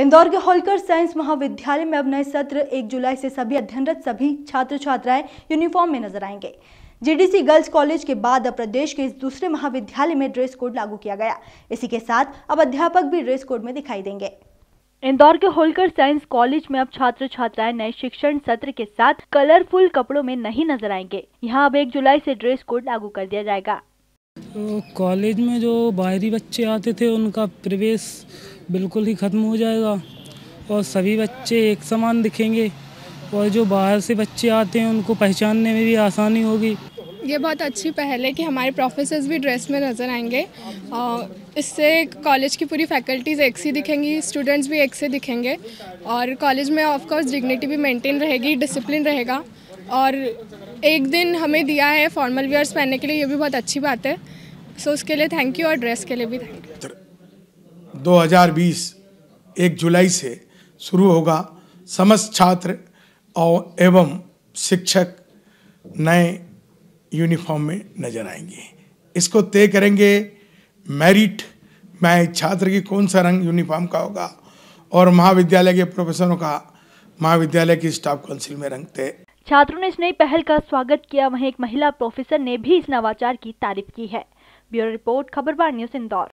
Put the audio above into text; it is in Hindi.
इंदौर के होलकर साइंस महाविद्यालय में अब नए सत्र 1 जुलाई से सभी अध्ययनरत सभी छात्र छात्राएं यूनिफॉर्म में नजर आएंगे जीडीसी गर्ल्स कॉलेज के बाद अब प्रदेश के इस दूसरे महाविद्यालय में ड्रेस कोड लागू किया गया इसी के साथ अब अध्यापक भी ड्रेस कोड में दिखाई देंगे इंदौर के होलकर साइंस कॉलेज में अब छात्र छात्राएं नए शिक्षण सत्र के साथ कलरफुल कपड़ों में नहीं नजर आएंगे यहाँ अब एक जुलाई से ड्रेस कोड लागू कर दिया जाएगा तो कॉलेज में जो बाहरी बच्चे आते थे उनका प्रवेश बिल्कुल ही ख़त्म हो जाएगा और सभी बच्चे एक समान दिखेंगे और जो बाहर से बच्चे आते हैं उनको पहचानने में भी आसानी होगी ये बहुत अच्छी पहल है कि हमारे प्रोफेसर्स भी ड्रेस में नज़र आएंगे इससे कॉलेज की पूरी फैकल्टीज़ एक सी दिखेंगी स्टूडेंट्स भी एक से दिखेंगे और कॉलेज में ऑफकोर्स डिग्निटी भी मेंटेन रहेगी डिसिप्लिन रहेगा और एक दिन हमें दिया है फॉर्मल वेयर्स पहनने के लिए ये भी बहुत अच्छी बात है सो उसके लिए थैंक यू और ड्रेस के लिए भी थैंक यू 2020 एक जुलाई से शुरू होगा समस्त छात्र और एवं शिक्षक नए यूनिफॉर्म में नजर आएंगे इसको तय करेंगे मेरिट मैं छात्र की कौन सा रंग यूनिफॉर्म का होगा और महाविद्यालय के प्रोफेसरों का महाविद्यालय की स्टाफ काउंसिल में रंग तय छात्रों ने इस नई पहल का स्वागत किया वहीं एक महिला प्रोफेसर ने भी इस नवाचार की तारीफ की है ब्यूरो रिपोर्ट बार न्यूज इंदौर